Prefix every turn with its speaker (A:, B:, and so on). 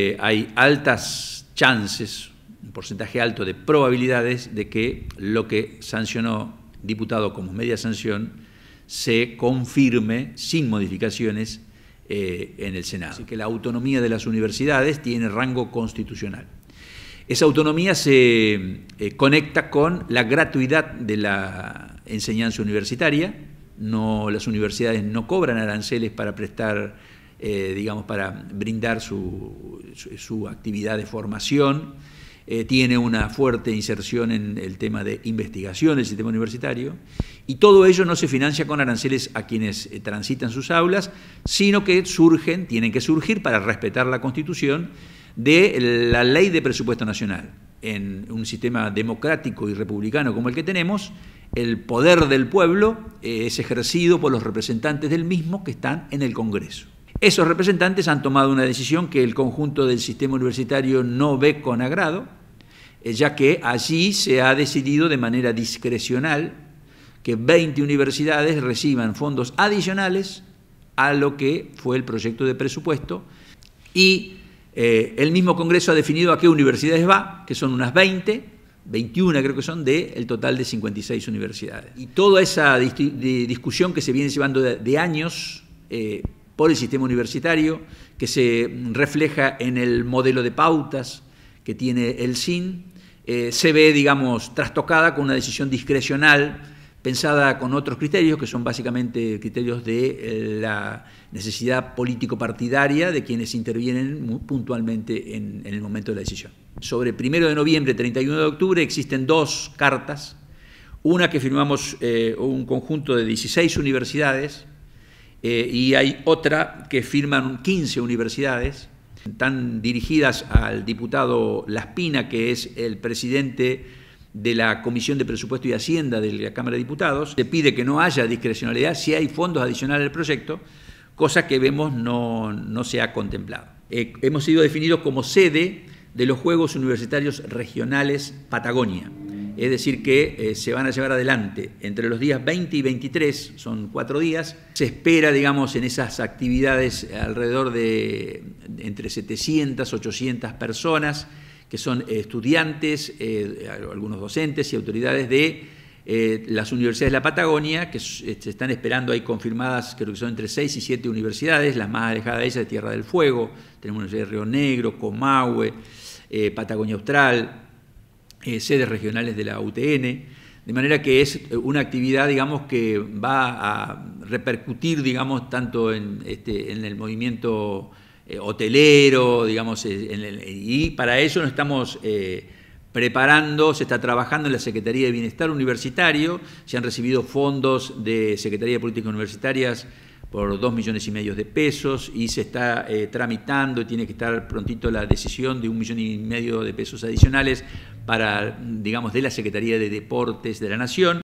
A: Eh, hay altas chances, un porcentaje alto de probabilidades de que lo que sancionó diputado como media sanción se confirme sin modificaciones eh, en el Senado. Así que la autonomía de las universidades tiene rango constitucional. Esa autonomía se eh, conecta con la gratuidad de la enseñanza universitaria. No, las universidades no cobran aranceles para prestar eh, digamos, para brindar su, actividad de formación. Eh, tiene una fuerte inserción en el tema de investigación del sistema universitario, y todo ello no se financia con aranceles a quienes eh, transitan sus aulas, sino que surgen, tienen que surgir para respetar la Constitución de la ley de presupuesto nacional. En un sistema democrático y republicano como el que tenemos, el poder del pueblo es ejercido por los representantes del mismo que están en el Congreso. Esos representantes han tomado una decisión que el conjunto del sistema universitario no ve con agrado, eh, ya que allí se ha decidido de manera discrecional que 20 universidades reciban fondos adicionales a lo que fue el proyecto de presupuesto y eh, el mismo Congreso ha definido a qué universidades va, que son unas 20, 21 creo que son, del total de 56 universidades. Y toda esa discusión que se viene llevando de, años eh, el sistema universitario, que se refleja en el modelo de pautas que tiene el SIN, eh, se ve, digamos, trastocada con una decisión discrecional pensada con otros criterios, que son básicamente criterios de eh, la necesidad político-partidaria de quienes intervienen puntualmente en, el momento de la decisión. Sobre 1 de noviembre, 31 de octubre, existen dos cartas, una que firmamos eh, un conjunto de 16 universidades, eh, y hay otra que firman 15 universidades, están dirigidas al diputado Laspina, que es el presidente de la Comisión de Presupuesto y Hacienda de la Cámara de Diputados. Se pide que no haya discrecionalidad si hay fondos adicionales al proyecto, cosa que vemos no, se ha contemplado. Eh, hemos sido definidos como sede de los Juegos Universitarios Regionales Patagonia es decir que eh, se van a llevar adelante entre los días 20 y 23, son cuatro días. Se espera, digamos, en esas actividades alrededor de entre 700, 800 personas, que son estudiantes, eh, algunos docentes y autoridades de eh, las universidades de la Patagonia, que se están esperando, ahí confirmadas, creo que son entre 6 y 7 universidades, las más alejadas de ellas de Tierra del Fuego, tenemos la de Río Negro, Comahue, Patagonia Austral, eh, sedes regionales de la UTN, de manera que es eh, una actividad, digamos, que va a repercutir, digamos, tanto en, este, el movimiento eh, hotelero, digamos, y para eso nos estamos preparando, se está trabajando en la Secretaría de Bienestar Universitario, se han recibido fondos de Secretaría de Políticas Universitarias por 2 millones y medio de pesos y se está eh, tramitando y tiene que estar prontito la decisión de un millón y medio de pesos adicionales para, digamos, de la Secretaría de Deportes de la Nación.